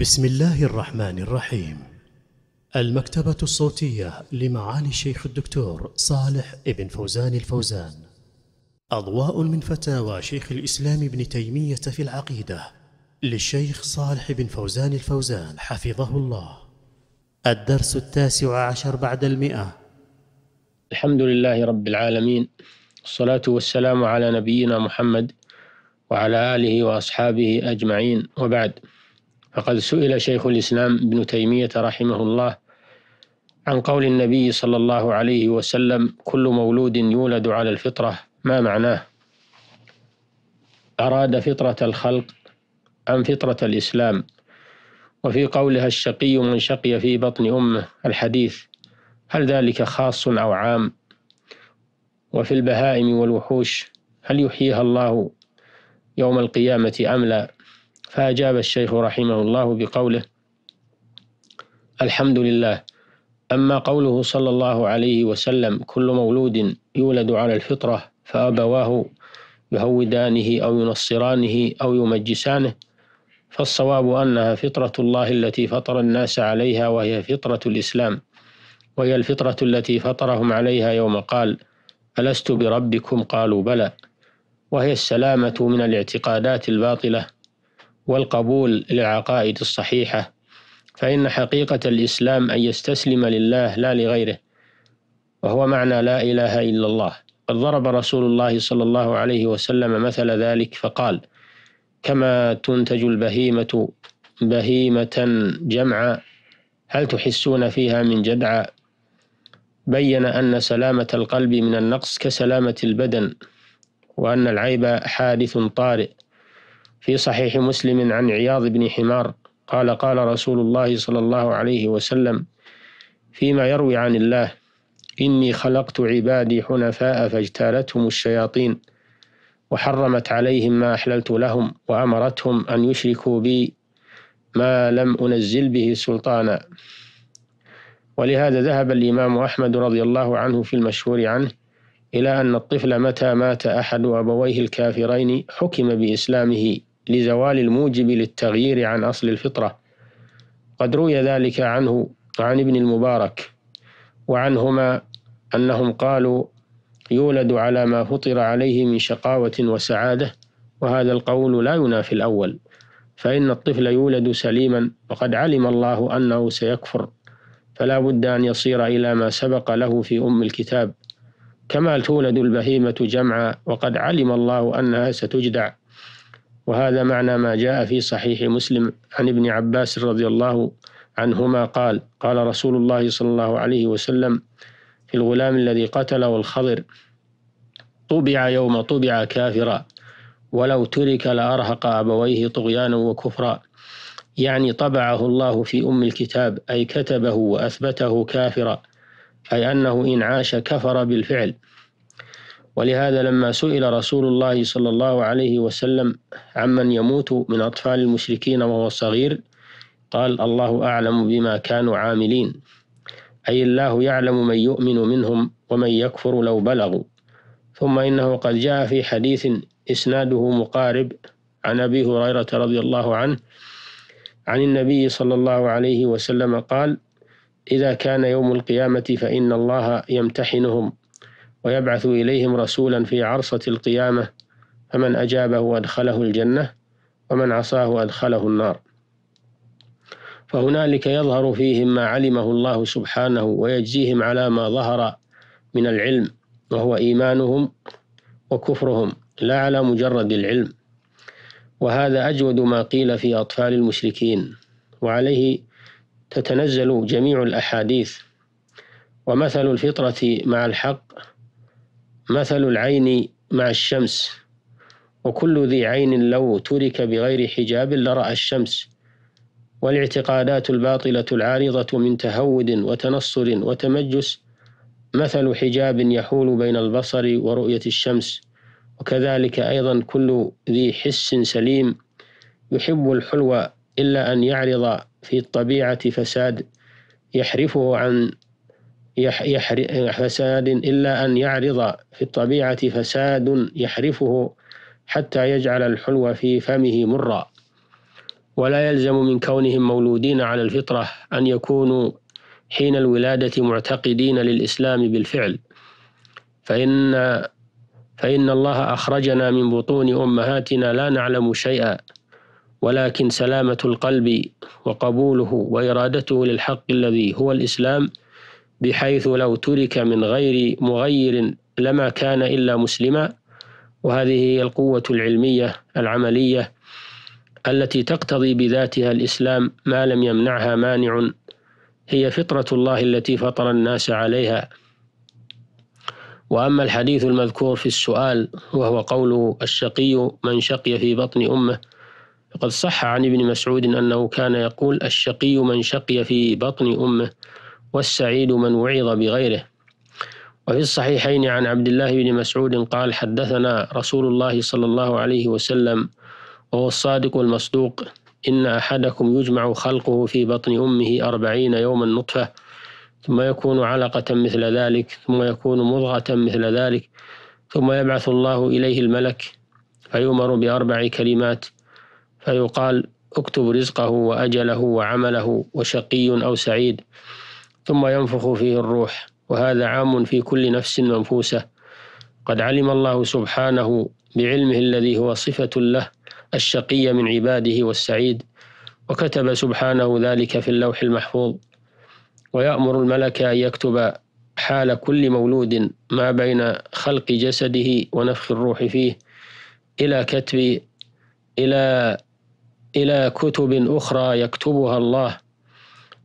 بسم الله الرحمن الرحيم المكتبة الصوتية لمعالي الشيخ الدكتور صالح ابن فوزان الفوزان أضواء من فتاوى شيخ الإسلام ابن تيمية في العقيدة للشيخ صالح بن فوزان الفوزان حفظه الله الدرس التاسع عشر بعد المئة الحمد لله رب العالمين الصلاة والسلام على نبينا محمد وعلى آله وأصحابه أجمعين وبعد فقد سئل شيخ الإسلام ابن تيمية رحمه الله عن قول النبي صلى الله عليه وسلم كل مولود يولد على الفطرة ما معناه أراد فطرة الخلق أم فطرة الإسلام وفي قولها الشقي من شقي في بطن أمه الحديث هل ذلك خاص أو عام وفي البهائم والوحوش هل يحييها الله يوم القيامة أم لا فأجاب الشيخ رحمه الله بقوله الحمد لله أما قوله صلى الله عليه وسلم كل مولود يولد على الفطرة فأبواه يهودانه أو ينصرانه أو يمجسانه فالصواب أنها فطرة الله التي فطر الناس عليها وهي فطرة الإسلام وهي الفطرة التي فطرهم عليها يوم قال ألست بربكم قالوا بلى وهي السلامة من الاعتقادات الباطلة والقبول للعقائد الصحيحة فإن حقيقة الإسلام أن يستسلم لله لا لغيره وهو معنى لا إله إلا الله قد ضرب رسول الله صلى الله عليه وسلم مثل ذلك فقال كما تنتج البهيمة بهيمة جمعا هل تحسون فيها من جدعى بين أن سلامة القلب من النقص كسلامة البدن وأن العيب حادث طارئ في صحيح مسلم عن عياض بن حمار قال قال رسول الله صلى الله عليه وسلم فيما يروي عن الله إني خلقت عبادي حنفاء فاجتالتهم الشياطين وحرمت عليهم ما أحللت لهم وأمرتهم أن يشركوا بي ما لم أنزل به سلطانا ولهذا ذهب الإمام أحمد رضي الله عنه في المشهور عنه إلى أن الطفل متى مات أحد أبويه الكافرين حكم بإسلامه لزوال الموجب للتغيير عن أصل الفطرة قد روي ذلك عنه عن ابن المبارك وعنهما أنهم قالوا يولد على ما فطر عليه من شقاوة وسعادة وهذا القول لا ينافي الأول فإن الطفل يولد سليما وقد علم الله أنه سيكفر فلا بد أن يصير إلى ما سبق له في أم الكتاب كما تولد البهيمة جمعا وقد علم الله أنها ستجدع وهذا معنى ما جاء في صحيح مسلم عن ابن عباس رضي الله عنهما قال قال رسول الله صلى الله عليه وسلم في الغلام الذي قتله الخضر طبع يوم طبع كافرا ولو ترك لأرهق أبويه طغيانا وكفرا يعني طبعه الله في أم الكتاب أي كتبه وأثبته كافرا أي أنه إن عاش كفر بالفعل ولهذا لما سئل رسول الله صلى الله عليه وسلم عمن يموت من أطفال المشركين وهو صغير قال الله أعلم بما كانوا عاملين أي الله يعلم من يؤمن منهم ومن يكفر لو بلغوا ثم إنه قد جاء في حديث إسناده مقارب عن أبي هريرة رضي الله عنه عن النبي صلى الله عليه وسلم قال إذا كان يوم القيامة فإن الله يمتحنهم ويبعث إليهم رسولا في عرصة القيامة فمن أجابه أدخله الجنة ومن عصاه أدخله النار فهنالك يظهر فيهم ما علمه الله سبحانه ويجزيهم على ما ظهر من العلم وهو إيمانهم وكفرهم لا على مجرد العلم وهذا أجود ما قيل في أطفال المشركين وعليه تتنزل جميع الأحاديث ومثل الفطرة مع الحق مثل العين مع الشمس وكل ذي عين لو ترك بغير حجاب لرأى الشمس والاعتقادات الباطلة العارضة من تهود وتنصر وتمجس مثل حجاب يحول بين البصر ورؤية الشمس وكذلك أيضا كل ذي حس سليم يحب الحلو إلا أن يعرض في الطبيعة فساد يحرفه عن فساد إلا أن يعرض في الطبيعة فساد يحرفه حتى يجعل الحلو في فمه مرًّا ولا يلزم من كونهم مولودين على الفطرة أن يكونوا حين الولادة معتقدين للإسلام بالفعل فإن فإن الله أخرجنا من بطون أمهاتنا لا نعلم شيئا ولكن سلامة القلب وقبوله وإرادته للحق الذي هو الإسلام بحيث لو ترك من غير مغير لما كان إلا مسلما وهذه هي القوة العلمية العملية التي تقتضي بذاتها الإسلام ما لم يمنعها مانع هي فطرة الله التي فطر الناس عليها وأما الحديث المذكور في السؤال وهو قول الشقي من شقي في بطن أمه فقد صح عن ابن مسعود أنه كان يقول الشقي من شقي في بطن أمه والسعيد من وعظ بغيره وفي الصحيحين عن عبد الله بن مسعود قال حدثنا رسول الله صلى الله عليه وسلم وهو الصادق المصدوق إن أحدكم يجمع خلقه في بطن أمه أربعين يوما نطفة ثم يكون علقة مثل ذلك ثم يكون مضغة مثل ذلك ثم يبعث الله إليه الملك فيؤمر بأربع كلمات فيقال اكتب رزقه وأجله وعمله وشقي أو سعيد ثم ينفخ فيه الروح وهذا عام في كل نفس منفوسة قد علم الله سبحانه بعلمه الذي هو صفة له الشقي من عباده والسعيد وكتب سبحانه ذلك في اللوح المحفوظ ويأمر الملك أن يكتب حال كل مولود ما بين خلق جسده ونفخ الروح فيه إلى كتب إلى إلى كتب أخرى يكتبها الله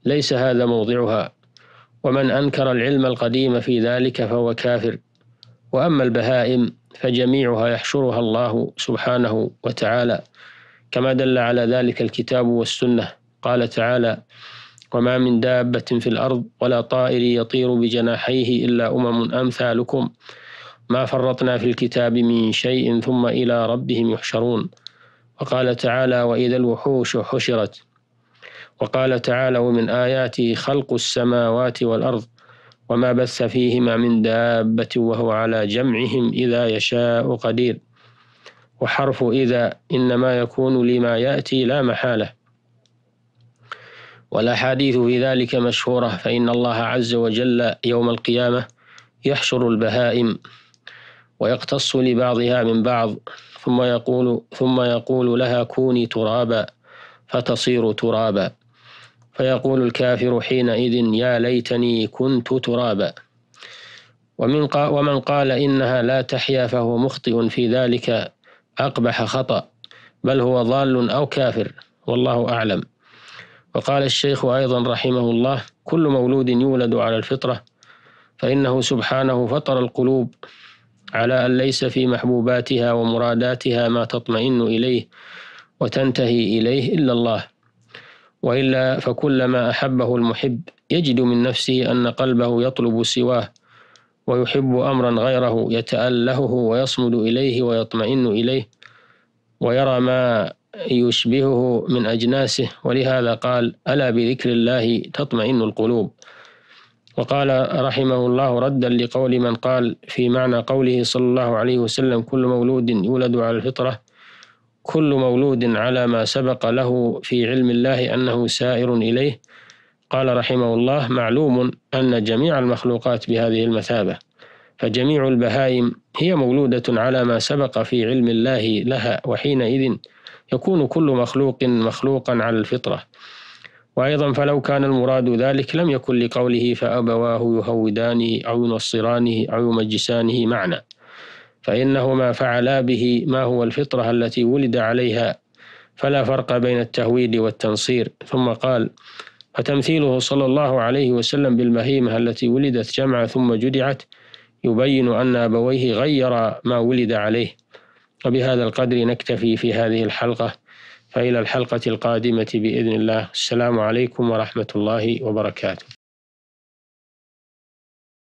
ليس هذا موضعها ومن أنكر العلم القديم في ذلك فهو كافر وأما البهائم فجميعها يحشرها الله سبحانه وتعالى كما دل على ذلك الكتاب والسنة قال تعالى وما من دابة في الأرض ولا طائر يطير بجناحيه إلا أمم أمثالكم ما فرطنا في الكتاب من شيء ثم إلى ربهم يحشرون وقال تعالى وإذا الوحوش حشرت وقال تعالى ومن آياته خلق السماوات والأرض وما بث فيهما من دابة وهو على جمعهم إذا يشاء قدير وحرف إذا إنما يكون لما يأتي لا محالة والأحاديث في ذلك مشهورة فإن الله عز وجل يوم القيامة يحشر البهائم ويقتص لبعضها من بعض ثم يقول ثم يقول لها كوني ترابا فتصير ترابا فيقول الكافر حينئذ يا ليتني كنت ترابا ومن قال, ومن قال إنها لا تحيا فهو مخطئ في ذلك أقبح خطأ بل هو ضال أو كافر والله أعلم وقال الشيخ أيضا رحمه الله كل مولود يولد على الفطرة فإنه سبحانه فطر القلوب على أن ليس في محبوباتها ومراداتها ما تطمئن إليه وتنتهي إليه إلا الله وإلا فكلما أحبه المحب يجد من نفسه أن قلبه يطلب سواه ويحب أمرا غيره يتألهه ويصمد إليه ويطمئن إليه ويرى ما يشبهه من أجناسه ولهذا قال ألا بذكر الله تطمئن القلوب وقال رحمه الله ردا لقول من قال في معنى قوله صلى الله عليه وسلم كل مولود يولد على الفطرة كل مولود على ما سبق له في علم الله أنه سائر إليه قال رحمه الله معلوم أن جميع المخلوقات بهذه المثابة فجميع البهائم هي مولودة على ما سبق في علم الله لها وحينئذ يكون كل مخلوق مخلوقا على الفطرة وأيضا فلو كان المراد ذلك لم يكن لقوله فأبواه يهودانه أو ينصرانه أو يمجسانه معنى فإنهما فعلا به ما هو الفطرة التي ولد عليها فلا فرق بين التهويد والتنصير ثم قال فتمثيله صلى الله عليه وسلم بالمهيمة التي ولدت جمعا ثم جدعت يبين أن أبويه غيرا ما ولد عليه وبهذا القدر نكتفي في هذه الحلقة فإلى الحلقة القادمة بإذن الله السلام عليكم ورحمة الله وبركاته